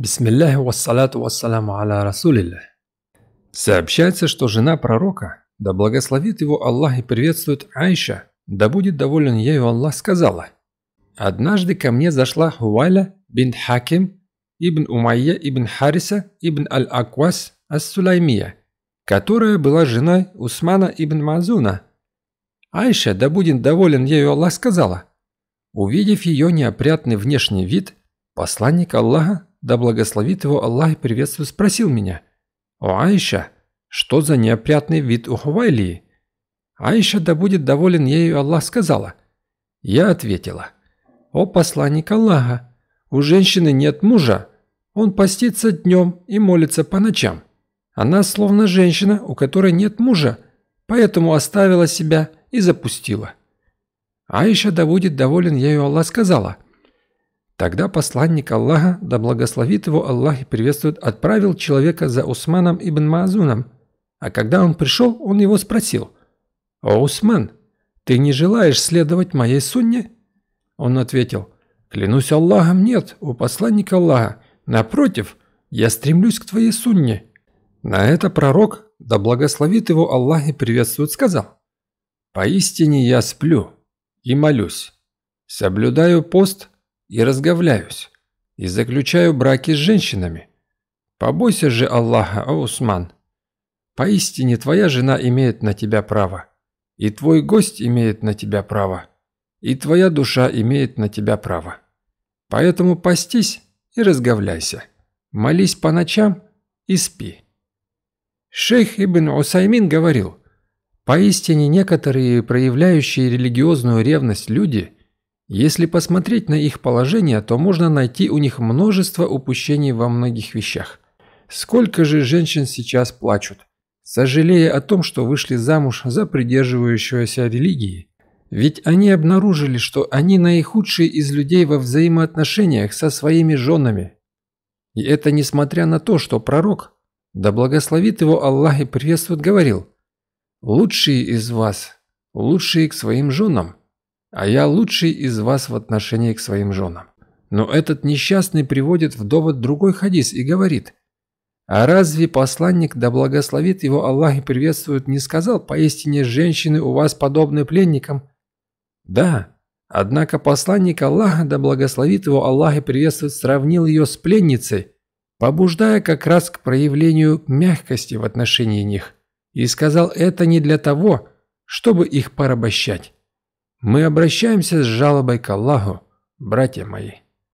Бисм Аллахи вассалату вассаламу аля расулиллях. Сообщается, что жена пророка, да благословит его Аллах и приветствует Айша, да будет доволен ею Аллах, сказала. Однажды ко мне зашла Хуаля бин Хаким, ибн Умайя ибн Хариса ибн Аль-Аквас Ас-Сулаймия, которая была женой Усмана ибн Мазуна. Айша, да будет доволен ею Аллах, сказала. Увидев ее неопрятный внешний вид, посланник Аллаха, да благословит его Аллах и приветствую, спросил меня, «О, Аиша, что за неопрятный вид у Хувайлии?» Аиша, да будет доволен ею Аллах, сказала. Я ответила, «О, посланник Аллаха, у женщины нет мужа, он постится днем и молится по ночам. Она словно женщина, у которой нет мужа, поэтому оставила себя и запустила». Аиша, да будет доволен ею Аллах, сказала – Тогда посланник Аллаха, да благословит его Аллах и приветствует, отправил человека за Усманом ибн Маазуном. А когда он пришел, он его спросил, «О, Усман, ты не желаешь следовать моей сунне?» Он ответил, «Клянусь Аллахом, нет, у посланника Аллаха. Напротив, я стремлюсь к твоей сунне». На это пророк, да благословит его Аллах и приветствует, сказал, «Поистине я сплю и молюсь, соблюдаю пост, и разговляюсь, и заключаю браки с женщинами. Побойся же Аллаха, о Усман. Поистине твоя жена имеет на тебя право, и твой гость имеет на тебя право, и твоя душа имеет на тебя право. Поэтому постись и разговляйся, молись по ночам и спи». Шейх Ибн Усаймин говорил, «Поистине некоторые проявляющие религиозную ревность люди – если посмотреть на их положение, то можно найти у них множество упущений во многих вещах. Сколько же женщин сейчас плачут, сожалея о том, что вышли замуж за придерживающегося религии? Ведь они обнаружили, что они наихудшие из людей во взаимоотношениях со своими женами. И это несмотря на то, что пророк, да благословит его Аллах и приветствует, говорил, «Лучшие из вас, лучшие к своим женам». А я лучший из вас в отношении к своим женам. Но этот несчастный приводит в довод другой хадис и говорит, «А разве посланник, да благословит его Аллах и приветствует, не сказал, поистине женщины у вас подобны пленникам?» Да, однако посланник Аллаха, да благословит его Аллах и приветствует, сравнил ее с пленницей, побуждая как раз к проявлению мягкости в отношении них, и сказал это не для того, чтобы их порабощать. Мы обращаемся с жалобой к Аллаху, братья мои.